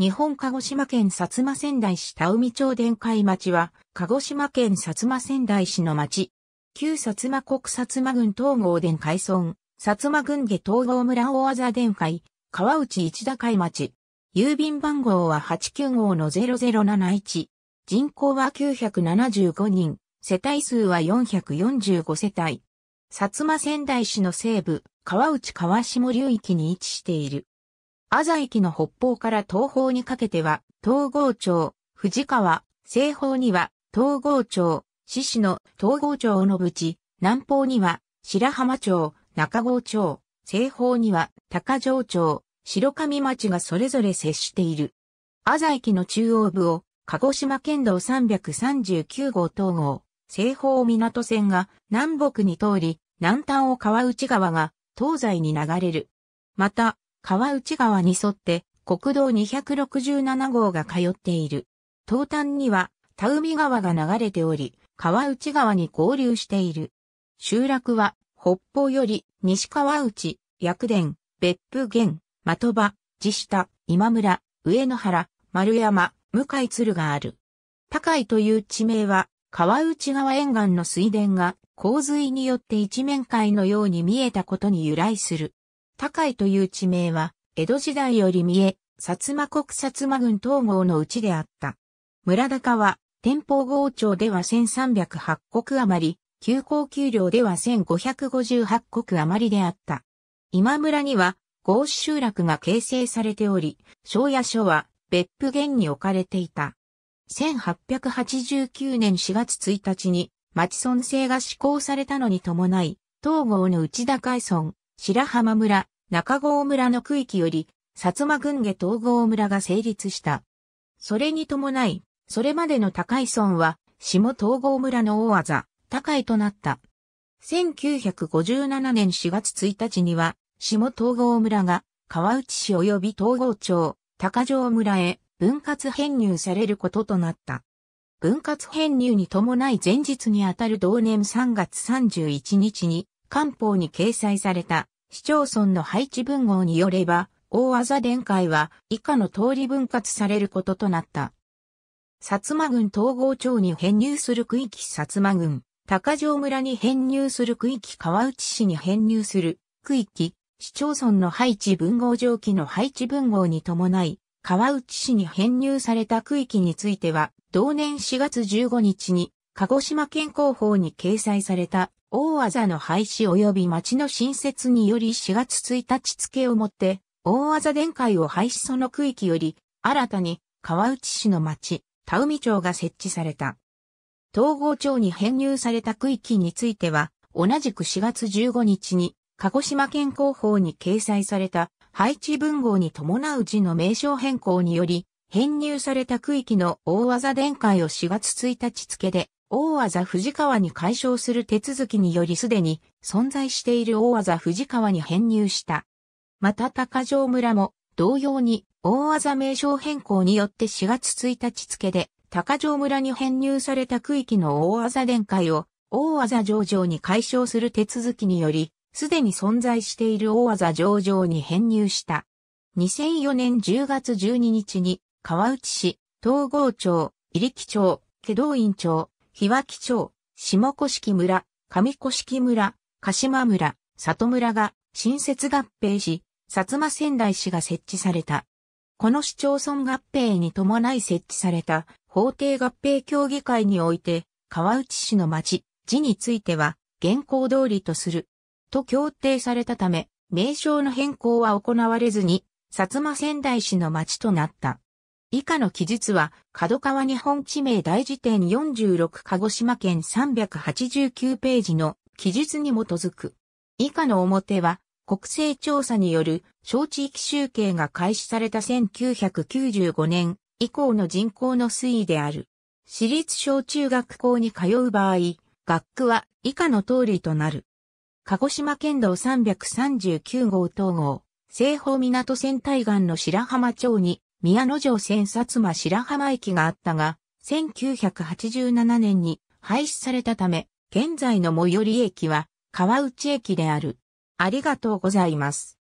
日本鹿児島県薩摩仙台市田海町電海町は、鹿児島県薩摩仙台市の町。旧薩摩国薩摩郡東郷電海村、薩摩郡下東郷村大技電海、川内一田海町。郵便番号は89号の0071。人口は975人、世帯数は445世帯。薩摩仙台市の西部、川内川下流域に位置している。朝駅の北方から東方にかけては、東郷町、藤川、西方には、東郷町、獅子の東郷町の淵、南方には、白浜町、中郷町、西方には、高城町、白上町がそれぞれ接している。アザ駅の中央部を、鹿児島県道339号東郷、西方港線が南北に通り、南端を川内川が東西に流れる。また、川内川に沿って国道267号が通っている。東端には田海川が流れており、川内川に合流している。集落は北方より西川内、薬田、別府源、的場、地下、今村、上野原、丸山、向井鶴がある。高井という地名は、川内川沿岸の水田が洪水によって一面海のように見えたことに由来する。高井という地名は、江戸時代より三重、薩摩国薩摩軍統合のうちであった。村高は、天保郷町では1308国余り、旧高給料では1558国余りであった。今村には、合集落が形成されており、庄屋所は別府県に置かれていた。1889年4月1日に、町村制が施行されたのに伴い、東郷の内田海村、白浜村、中郷村の区域より、薩摩軍下統合村が成立した。それに伴い、それまでの高井村は、下統合村の大技、高井となった。1957年4月1日には、下統合村が、川内市及び統合町、高城村へ分割編入されることとなった。分割編入に伴い前日にあたる同年3月31日に、官報に掲載された市町村の配置文号によれば、大技伝会は以下の通り分割されることとなった。薩摩郡統合町に編入する区域薩摩郡、高城村に編入する区域川内市に編入する区域、市町村の配置文号上記の配置文号に伴い、川内市に編入された区域については、同年4月15日に、鹿児島県広報に掲載された大技の廃止及び町の新設により4月1日付をもって、大技電会を廃止その区域より、新たに川内市の町、田海町が設置された。統合町に編入された区域については、同じく4月15日に、鹿児島県広報に掲載された配置文号に伴う字の名称変更により、編入された区域の大技電解を4月1日付で大技藤川に解消する手続きによりすでに存在している大技藤川に編入した。また高城村も同様に大技名称変更によって4月1日付で高城村に編入された区域の大技電解を大技上場に解消する手続きにより、すでに存在している大技上場に編入した。2004年10月12日に、川内市、東郷町、入木町、祁道院町、日脇町、下甑村、上甑村、鹿島村、里村が新設合併し、薩摩仙台市が設置された。この市町村合併に伴い設置された法定合併協議会において、川内市の町、字については、現行通りとする。と協定されたため、名称の変更は行われずに、薩摩仙台市の町となった。以下の記述は、角川日本地名大辞典46鹿児島県389ページの記述に基づく。以下の表は、国勢調査による小地域集計が開始された1995年以降の人口の推移である。私立小中学校に通う場合、学区は以下の通りとなる。鹿児島県道339号統合、西方港線対岸の白浜町に宮野城千薩摩白浜駅があったが、1987年に廃止されたため、現在の最寄り駅は川内駅である。ありがとうございます。